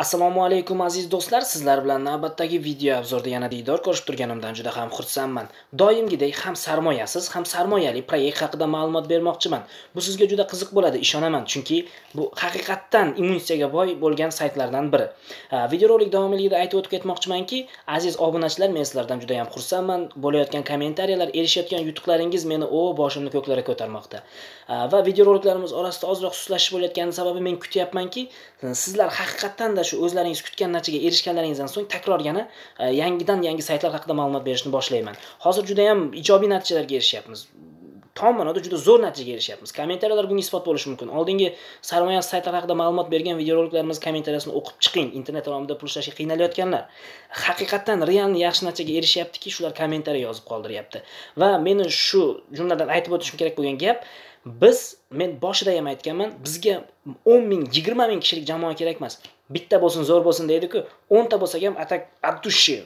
Assalomu alaykum aziz do'stlar, sizlar bilan navbatdagi video obzorda yana diydor ko'rib turganimdan juda ham xursandman. Doimgidek ham sarmoyasiz, ham sarmoyali proyekt haqida ma'lumot bermoqchiman. Bu sizga juda qiziq bo'ladi, ishonaman, chunki bu haqiqatdan immunitsiyaga boy bo'lgan saytlardan biri. Videorolik davomiyligida aytib o'tib ketmoqchimanki, aziz obunachilar, men sizlardan juda ham xursandman. Bo'layotgan kommentariyalar, erishayotgan yutuqlaringiz meni o boshimni ko'klarga ko'tarmoqda. Va videoroliklarimiz orasida ozroq sustlashib bo'layotgani sababi men kutyapmanki, sizlar haqiqatdan da shu o'zlaringiz kutgan narsaga erishganlaringizdan so'ng takror yana e, yangidan yangi saytlar haqida ma'lumot berishni boshlayman hozir juda ham ijobiy natijalarga erishyapmiz tom ma'noda juda zo'r natijaga erishyapmiz kommentariyalar bunga isbot bo'lishi mumkin oldingi sarmoya saytlar haqida ma'lumot bergan videoroliklarimiz kommentariyasini o'qib chiqing internet olamida pul ishlashga qiynalayotganlar haqiqatdan realni yaxshi natijaga erishyaptiki shular kommentariya yozib qoldiryapti va meni shu jumladan aytib o'tishim kerak bo'lgan gap biz men boshida ham aytganman bizga o'n ming yigirma ming kishilik jamoa kerak emas bitta bo'lsin zo'r bo'lsin deydiku o'nta bo'lsa ham atak abdushi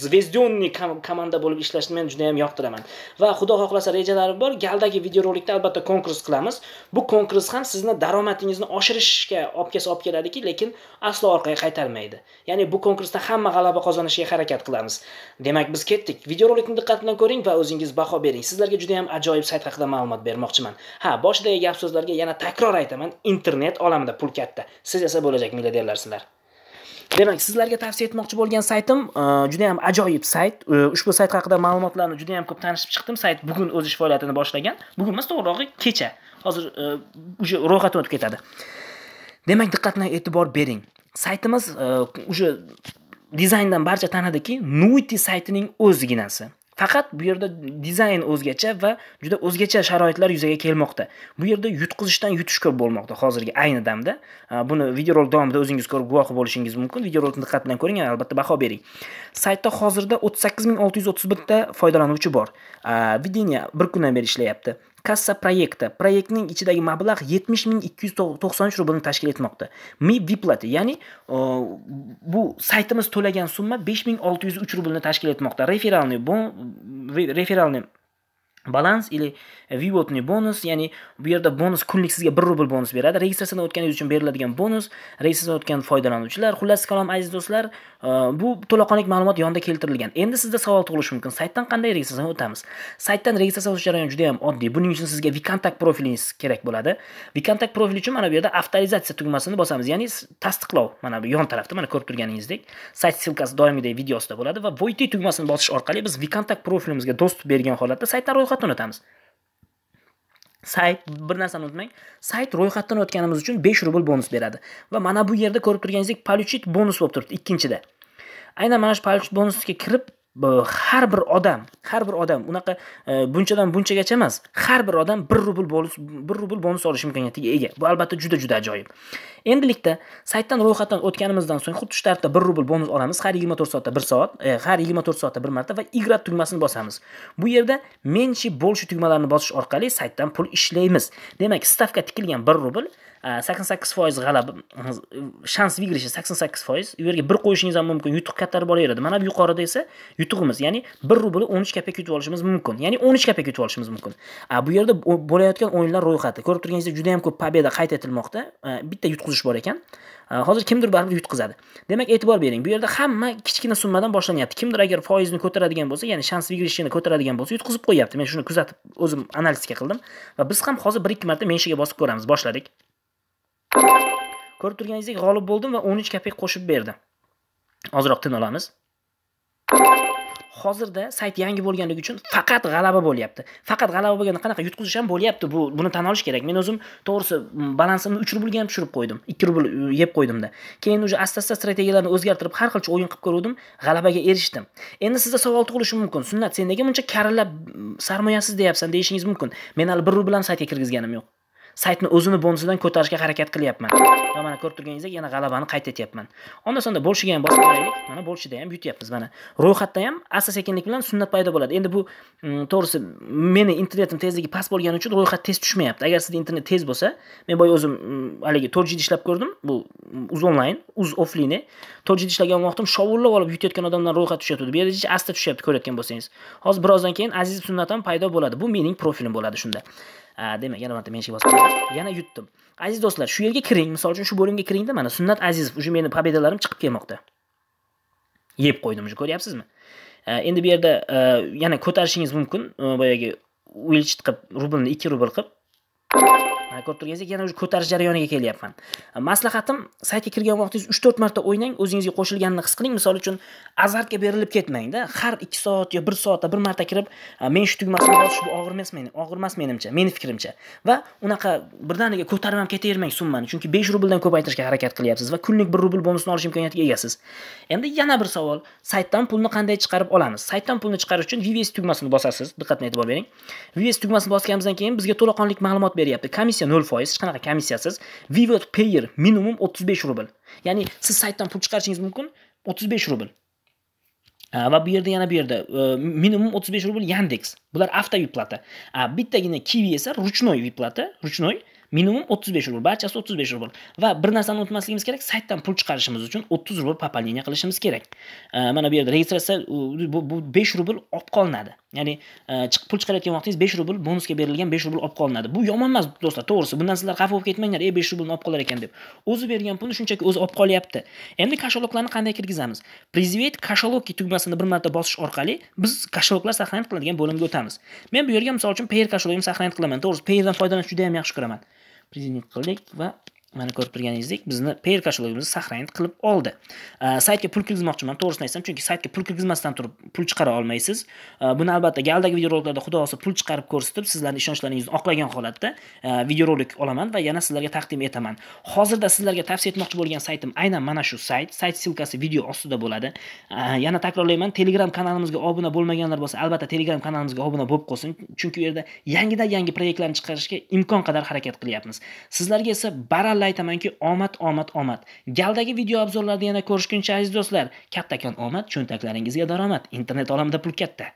zvezdonniy komanda bo'lib ishlashni men juda ham yoqtiraman va xudo xohlasa rejalarim bor galdagi videorolikda albatta konkurs qilamiz bu konkurs ham sizni daromadingizni oshirishga olib kelsa olib keladiki lekin aslo orqaga qaytarmaydi ya'ni bu konkursda hamma g'alaba qozonishga harakat qilamiz demak biz ketdik videorolikni diqqat bilan ko'ring va o'zingiz baho bering sizlarga juda ham ajoyib sayt haqida ma'lumot bermoqchiman ha boshidagi gap so'zlarga yana takror aytaman internet olamida pul katta siz esa bo'lajak milliarderlarsizlar demak sizlarga tavsiya etmoqchi bo'lgan saytim e, juda ham ajoyib sayt e, ushbu sayt haqida ma'lumotlarni juda ham ko'p tanishib chiqdim sayt bugun o'z ish faoliyatini boshlagan bugun emas to'g'rirog'i kecha hozir уже e, ro'yxatdan o'tib ketadi demak diqqat bilan e'tibor bering saytimiz уже dizayndan barcha tanadiki nuiti saytining o'zginasi faqat bu yerda dizayn o'zgacha va juda o'zgacha sharoitlar yuzaga kelmoqda bu yerda yutqizishdan yutish ko'p bo'lmoqda hozirgi ayni damda buni videorolik davomida o'zingiz ko'rib guvohi bo'lishingiz mumkin videorolikni diqqat bilan ko'ring albatta baho bering saytda hozirda o'ttiz sakkiz ming olti yuz o'ttiz bitta foydalanuvchi bor videniya bir kundan beri ishlayapti kassa proyekti proyektning ichidagi mablag' yetmish ming ikki yuz to'qson uch rublni tashkil etmoqda mi viplati ya'ni bu saytimiz to'lagan summa besh ming olti yuz uch rublni tashkil etmoqda referalniy bon referalniy balans или vivotni bonus, ya'ni bu yerda bonus kunlik sizga 1 rubl bonus beradi. Registratsiyadan o'tganingiz uchun beriladigan bonus, registratsiyadan o'tgan foydalanuvchilar. Xullas kalom aziz do'stlar, e, bu to'laqonlik ma'lumot yonida keltirilgan. Endi sizda savol tug'ilishi mumkin. Saytdan qanday registratsiyadan o'tamiz? Saytdan registratsiya o'tish jarayoni juda ham oddiy. Buning uchun sizga Vikontak profilingiz kerak bo'ladi. Vikontak profil uchun mana bu yerda avtorizatsiya tugmasini bosamiz, ya'ni tasdiqlov mana bu yon tarafda mana ko'rib turganingizdek, sayt ssilkasi doimgidek videosida bo'ladi va Voyti tugmasini bosish orqali biz Vikontak profilimizga do'st bergan holatda saytdan ro'yxat ro'yxatdan o'tamiz sayt bir narsani unutmang sayt ro'yxatdan o'tganimiz uchun 5 rubl bonus beradi va mana bu yerda ko'rib turganingizdek paluchit bonus bo'lib turibdi ikkinchida aynan mana shu paluchit bonusga kirib har bir odam har bir odam unaqa e, bunchadan bunchagacha emas har bir odam 1 rubl bonus bir rubl bonus olish imkoniyatiga ega bu albatta juda juda ajoyib endilikda saytdan ro'yxatdan o'tganimizdan so'ng xuddi shu tartibda 1 rubl bonus olamiz har 24 soatda 1 soat e, har har 24 soatda 1 marta va igra tugmasini bosamiz bu yerda menshi больше tugmalarini bosish orqali saytdan pul ishlaymiz demak stavka tikilgan 1 rubl sakson э, sakkiz foiz g'alaba shans vigrishi sakson sakkiz foiz u yerga bir qo'yishingiz ham mumkin yutuq kattarib boraveradi mana bu yuqorida esa yutug'imiz ya'ni bir rubl o'n uch kopeyka yutib olishimiz mumkin ya'ni o'n uch kopeyka yutib olishimiz mumkin bu yerda bo'layotgan o'yinlar ro'yxati ko'rib turganingizdek juda yam ko'p pobeda qayd etilmoqda bitta yutqizish bor ekan hozir kimdir baribir yutqizadi demak e'tibor bering bu yerda hamma kichkina summadan boshlanyapti kimdir agar foizni ko'taradigan bo'lsa ya'ni shans vigrishini ko'taradigan bo'lsa yutqizib qo'yyapti men shuni kuzatib o'zim analitika qildim va biz ham hozir bir ikki marta menshiga bosib ko'ramiz boshladik Ko'rib turganingizdek, g'olib bo'ldim va 13 kopek qo'shib berdim. Ozroq tin olamiz. Hozirda sayt yangi bo'lganligi uchun faqat g'alaba bo'lyapti. Faqat g'alaba bo'lganda qanaqa yutqizish ham bo'lyapti. Bu buni tan olish kerak. Men o'zim to'g'risi balansimni 3 rublga ham tushirib qo'ydim. 2 rubl e, yeb qo'ydimda. Keyin uje asta-asta strategiyalarni o'zgartirib, har xil o'yin qilib ko'rdim, g'alabaga erishdim. Endi sizda savol tug'ilishi mumkin. Sunnat, sen nega buncha karillab sarmoyasiz deyapsan deyishingiz mumkin. Men hali 1 rubl ham saytga kirgizganim yo'q. saytni o'zini bonusidan ko'tarishga harakat qilyapman va mana ko'rib turganingizdek yana g'alabani qayd etyapman onda sonda bo'lishiga ham bosib qo'yaylik mana bo'lishida ham yutyapmiz mana ro'yxatda ham asta sekinlik bilan sunnat paydo bo'ladi endi bu mm, to'g'risi meni internetim tezligi past bo'lgani uchun ro'yxat tez tushmayapti agar sizda internet tez bo'lsa men boya o'zim mm, haligi to'rt gd ishlab ko'rdim bu mm, uz onlayn uz offline to'rt gd ishlagan vaqtim shovullab olib yutayotgan odamdan ro'yxat tushyapti bu yerda asta tushyapti ko'rayotgan bo'lsangiz hozir birozdan keyin aziz sunnat ham paydo bo'ladi bu mening profilim bo'ladi shunda demak yana marta men ishga bosib yana yutdim aziz do'stlar shu yerga kiring misol uchun shu bo'limga kiringda mana sunnat azizov уже meni pobedalarim chiqib kelmoqda yeb qo'ydim уже ko'ryapsizmi endi bu yerda e, yana ko'tarishingiz mumkin e, boyagi uilchit qilib rublni ikki rubl qilib ko'rib turganingizdek yana ko'tarish jarayoniga kelyapman maslahatim saytga kirgan vaqtingiz 3-4 marta o'ynang o'zingizga qo'shilganini his qiling misol uchun azartga berilib ketmangda har 2 soat yo 1 soatda bir marta kirib men shu tugmasini bosish bu og'ir emas meni og'ir emas menimcha meni fikrimcha va unaqa birdaniga ko'tarib ham ketavermang summani chunki 5 rubldan ko'paytirishga harakat qilyapsiz va kunlik 1 rubl bonusni olish imkoniyatiga egasiz endi yana bir savol saytdan pulni qanday chiqarib olamiz saytdan pulni chiqarish uchun VVS tugmasini bosasiz diqqatni e'tibor bering VVS tugmasini bosganimizdan keyin bizga to'laqonli ma'lumot beryapti komissiya 0% hech qanaqa komissiyasiz vivet payer minimum 35 rubl ya'ni siz saytdan pul chiqarishingiz mumkin 35 rubl va bu yerda yana bu yerda e, minimum 35 rubl yandex bular avto viplata bittagina kivi esa ruchnoy viplata ruchnoy minimum 35 rubl barchasi 35 rubl va bir narsani unutmasligimiz kerak saytdan pul chiqarishimiz uchun 30 rubl пополнение qilishimiz kerak mana bu yerda registratsiya bu 5 rubl olib qolinadi ya'ni e, chiqib pul chiqarayotgan vaqtingiz 5 rubl bonusga berilgan 5 rubl olib qolinadi bu yomon emas do'stlar to'g'risi bundan sizlar xafa bo'lib ketmanglar ey 5 rublni olib qolar ekan deb o'zi bergan pulni shunchaki o'zi olib qolyapti endi kashaloklarni qanday kirgizamiz призвать кошелоки tugmasini bir marta bosish orqali biz kashaloklar saqlanib qiladigan bo'limga o'tamiz men bu yerga misol uchun payer kashalogimni saqlanib qilaman to'g'risi payerdan foydalanish juda ham yaxshi ko'raman призвать qildik va mana ko'rib turganingizdek bizni pair katalogimizni сохранить qilib oldi saytga pul kirgizmoqchiman to'g'risini aytsam chunki saytga pul kirgizmasdan turib pul chiqara olmaysiz buni albatta galdagi videoroliklarda xudo xohlasa pul chiqarib ko'rsatib sizlarni ishonchlaringizni oqlagan holatda videorolik olaman va yana sizlarga taqdim etaman hozirda sizlarga tavsiya etmoqchi bo'lgan saytim aynan mana shu sayt sayt ssilkasi video ostida bo'ladi yana takrorlayman telegram kanalimizga obuna bo'lmaganlar bo'lsa albatta telegram kanalimizga obuna bo'lib qolsin chunki u yerda yangidan yangi proyektlarni chiqarishga imkon qadar harakat qilyapmiz sizlarga esa baral mahalla aytamanki omad omad omad galdagi video obzorlarda yana ko'rishguncha aziz do'stlar kattakon omad cho'ntaklaringizga daromad internet olamida pul katta